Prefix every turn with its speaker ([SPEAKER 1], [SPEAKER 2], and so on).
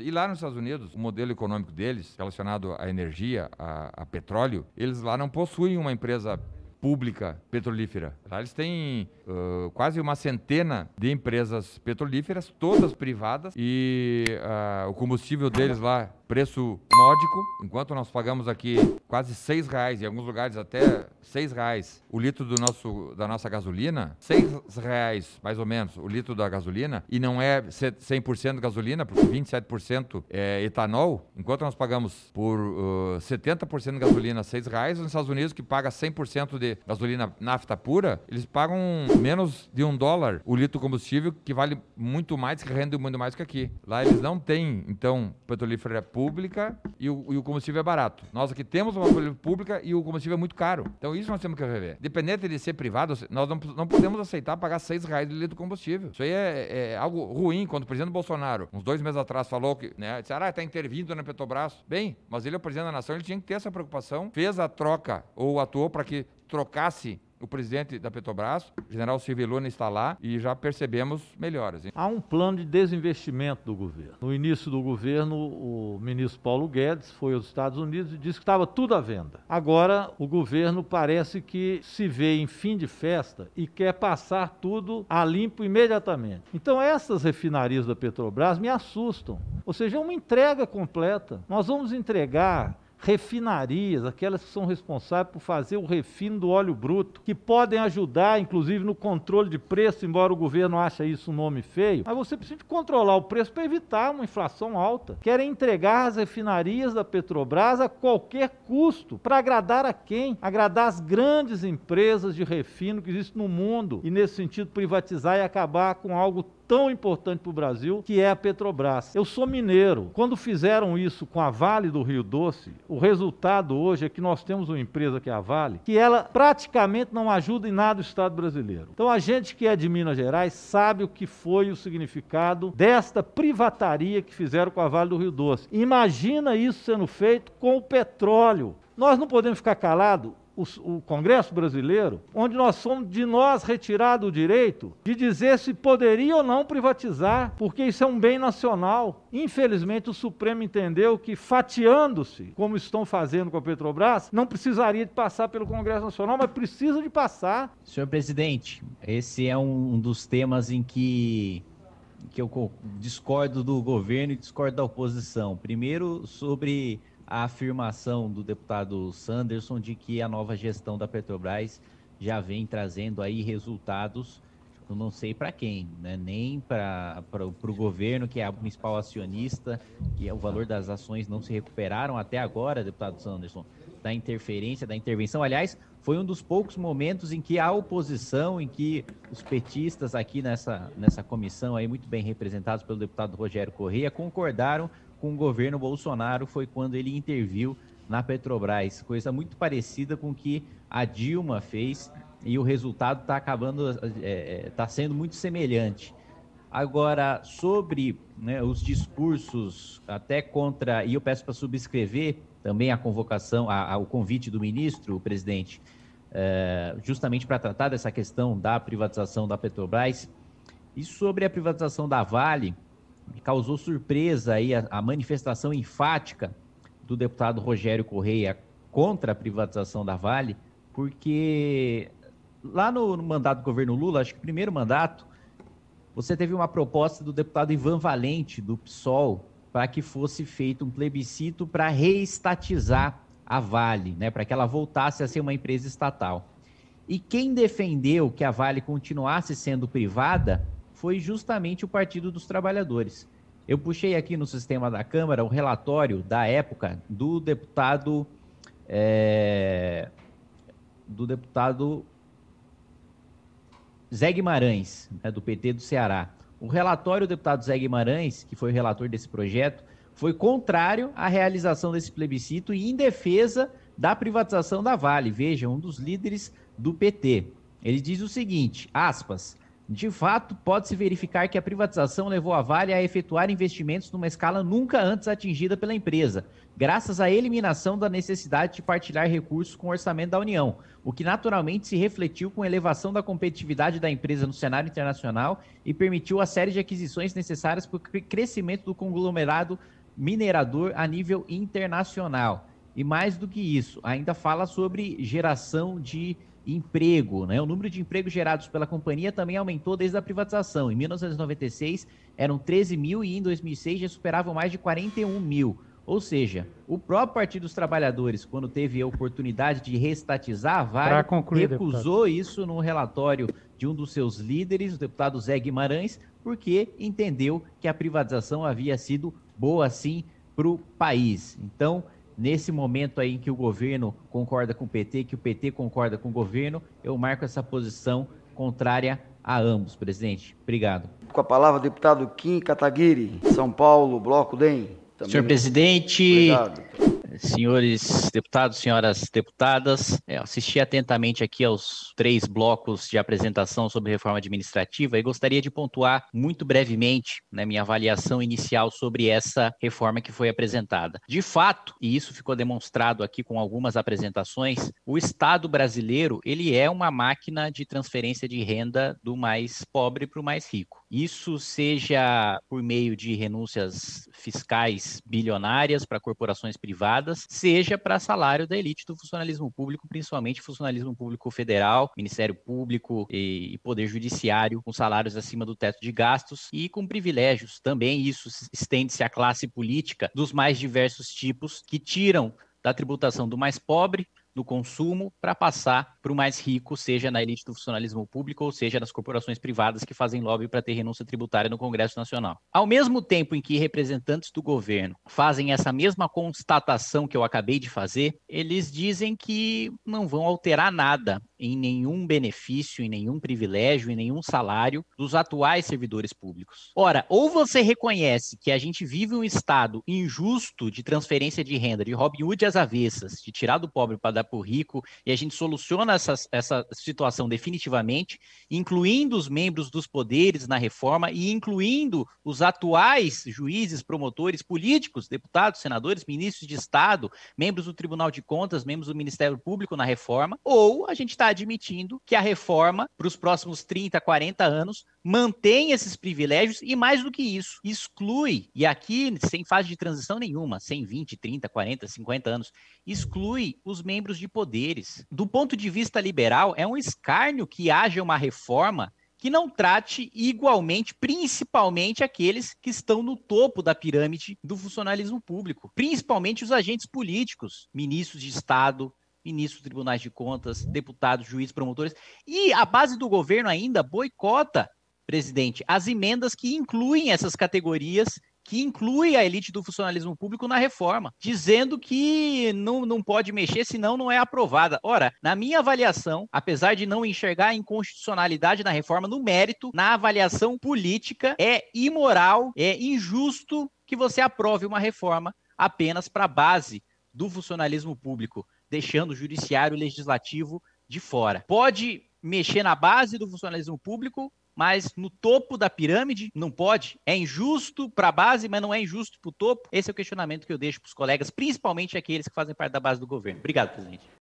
[SPEAKER 1] E lá nos Estados Unidos, o modelo econômico deles, relacionado à energia, a, a petróleo, eles lá não possuem uma empresa pública petrolífera. Lá eles têm uh, quase uma centena de empresas petrolíferas, todas privadas, e uh, o combustível deles lá, preço módico, enquanto nós pagamos aqui quase seis reais, em alguns lugares até seis reais o litro do nosso, da nossa gasolina, seis reais mais ou menos o litro da gasolina, e não é 100% gasolina, porque 27% é etanol, enquanto nós pagamos por uh, 70% de gasolina seis reais, nos Estados Unidos que paga 100% de de gasolina nafta pura, eles pagam menos de um dólar o litro combustível, que vale muito mais, que rende muito mais que aqui. Lá eles não têm, então, petrolífera pública e o, e o combustível é barato. Nós aqui temos uma petrolífera pública e o combustível é muito caro. Então isso nós temos que rever. Independente de ser privado, nós não, não podemos aceitar pagar seis reais de litro de combustível. Isso aí é, é, algo ruim. Quando o presidente Bolsonaro, uns dois meses atrás, falou que, né, disse, ah, está intervindo na Petrobras. Bem, mas ele é o presidente da nação, ele tinha que ter essa preocupação. Fez a troca ou atuou para que trocasse o presidente da Petrobras, general Luna, está lá e já percebemos melhoras. Hein? Há
[SPEAKER 2] um plano de desinvestimento do governo. No início do governo, o ministro Paulo Guedes foi aos Estados Unidos e disse que estava tudo à venda. Agora, o governo parece que se vê em fim de festa e quer passar tudo a limpo imediatamente. Então, essas refinarias da Petrobras me assustam. Ou seja, é uma entrega completa. Nós vamos entregar refinarias, aquelas que são responsáveis por fazer o refino do óleo bruto, que podem ajudar, inclusive, no controle de preço, embora o governo ache isso um nome feio, mas você precisa controlar o preço para evitar uma inflação alta. Querem entregar as refinarias da Petrobras a qualquer custo, para agradar a quem? Agradar as grandes empresas de refino que existem no mundo e, nesse sentido, privatizar e acabar com algo tão importante para o Brasil, que é a Petrobras. Eu sou mineiro. Quando fizeram isso com a Vale do Rio Doce, o resultado hoje é que nós temos uma empresa que é a Vale, que ela praticamente não ajuda em nada o Estado brasileiro. Então a gente que é de Minas Gerais sabe o que foi o significado desta privataria que fizeram com a Vale do Rio Doce. Imagina isso sendo feito com o petróleo. Nós não podemos ficar calados o, o Congresso Brasileiro, onde nós somos de nós retirado o direito de dizer se poderia ou não privatizar, porque isso é um bem nacional. Infelizmente, o Supremo entendeu que, fatiando-se, como estão fazendo com a Petrobras, não precisaria de passar pelo Congresso Nacional, mas precisa de passar. Senhor presidente, esse é um
[SPEAKER 3] dos temas em que que eu discordo do governo e discordo da oposição. Primeiro, sobre a afirmação do deputado Sanderson de que a nova gestão da Petrobras já vem trazendo aí resultados eu não sei para quem, né? nem para o governo, que é a principal acionista, que é o valor das ações não se recuperaram até agora, deputado Sanderson, da interferência, da intervenção. Aliás, foi um dos poucos momentos em que a oposição, em que os petistas aqui nessa, nessa comissão, aí muito bem representados pelo deputado Rogério Correia, concordaram com o governo Bolsonaro, foi quando ele interviu na Petrobras, coisa muito parecida com o que a Dilma fez e o resultado está acabando, está é, é tá sendo muito semelhante. Agora, sobre né, os discursos, até contra, e eu peço para subscrever também a convocação, a, a, o convite do ministro, o presidente, é, justamente para tratar dessa questão da privatização da Petrobras. E sobre a privatização da Vale, me causou surpresa aí a, a manifestação enfática do deputado Rogério Correia contra a privatização da Vale, porque lá no, no mandato do governo Lula, acho que primeiro mandato, você teve uma proposta do deputado Ivan Valente, do PSOL, para que fosse feito um plebiscito para reestatizar a Vale, né, para que ela voltasse a ser uma empresa estatal. E quem defendeu que a Vale continuasse sendo privada foi justamente o Partido dos Trabalhadores. Eu puxei aqui no sistema da Câmara o relatório da época do deputado é, do deputado Zé Guimarães, né, do PT do Ceará. O relatório do deputado Zé Guimarães, que foi o relator desse projeto, foi contrário à realização desse plebiscito e em defesa da privatização da Vale. Veja, um dos líderes do PT. Ele diz o seguinte, aspas, de fato, pode-se verificar que a privatização levou a Vale a efetuar investimentos numa escala nunca antes atingida pela empresa, graças à eliminação da necessidade de partilhar recursos com o orçamento da União, o que naturalmente se refletiu com elevação da competitividade da empresa no cenário internacional e permitiu a série de aquisições necessárias para o crescimento do conglomerado minerador a nível internacional. E mais do que isso, ainda fala sobre geração de emprego. Né? O número de empregos gerados pela companhia também aumentou desde a privatização. Em 1996 eram 13 mil e em 2006 já superavam mais de 41 mil. Ou seja, o próprio Partido dos Trabalhadores, quando teve a oportunidade de restatizar a Vale, concluir, recusou deputado. isso no relatório de um dos seus líderes, o deputado Zé Guimarães, porque entendeu que a privatização havia sido boa sim para o país. Então, nesse momento aí em que o governo concorda com o PT, que o PT concorda com o governo, eu marco essa posição contrária a ambos, presidente. Obrigado.
[SPEAKER 2] Com a palavra, deputado Kim Kataguiri, São Paulo, Bloco DEM. Também... Senhor
[SPEAKER 3] presidente, Obrigado senhores deputados, senhoras deputadas. É, assisti atentamente aqui aos três blocos de apresentação sobre reforma administrativa e gostaria de pontuar muito brevemente né, minha avaliação inicial sobre essa reforma que foi apresentada. De fato, e isso ficou demonstrado aqui com algumas apresentações, o Estado brasileiro ele é uma máquina de transferência de renda do mais pobre para o mais rico. Isso seja por meio de renúncias fiscais bilionárias para corporações privadas seja para salário da elite do funcionalismo público, principalmente funcionalismo público federal, Ministério Público e Poder Judiciário, com salários acima do teto de gastos e com privilégios. Também isso estende-se à classe política dos mais diversos tipos que tiram da tributação do mais pobre no consumo para passar para o mais rico, seja na elite do funcionalismo público ou seja nas corporações privadas que fazem lobby para ter renúncia tributária no Congresso Nacional. Ao mesmo tempo em que representantes do governo fazem essa mesma constatação que eu acabei de fazer, eles dizem que não vão alterar nada em nenhum benefício, em nenhum privilégio, em nenhum salário dos atuais servidores públicos. Ora, ou você reconhece que a gente vive um estado injusto de transferência de renda, de Robin Hood às avessas, de tirar do pobre para dar para o rico, e a gente soluciona essa, essa situação definitivamente, incluindo os membros dos poderes na reforma e incluindo os atuais juízes, promotores, políticos, deputados, senadores, ministros de Estado, membros do Tribunal de Contas, membros do Ministério Público na reforma, ou a gente está admitindo que a reforma, para os próximos 30, 40 anos, mantém esses privilégios e, mais do que isso, exclui, e aqui sem fase de transição nenhuma, 120, 30, 40, 50 anos, exclui os membros de poderes. Do ponto de vista liberal, é um escárnio que haja uma reforma que não trate igualmente, principalmente aqueles que estão no topo da pirâmide do funcionalismo público, principalmente os agentes políticos, ministros de Estado, ministros, tribunais de contas, deputados, juízes, promotores. E a base do governo ainda boicota, presidente, as emendas que incluem essas categorias que inclui a elite do funcionalismo público na reforma, dizendo que não, não pode mexer, senão não é aprovada. Ora, na minha avaliação, apesar de não enxergar a inconstitucionalidade na reforma no mérito, na avaliação política, é imoral, é injusto que você aprove uma reforma apenas para a base do funcionalismo público deixando o judiciário e o legislativo de fora. Pode mexer na base do funcionalismo público, mas no topo da pirâmide não pode. É injusto para a base, mas não é injusto para o topo. Esse é o questionamento que eu deixo para os colegas, principalmente aqueles que fazem parte da base do governo. Obrigado, presidente.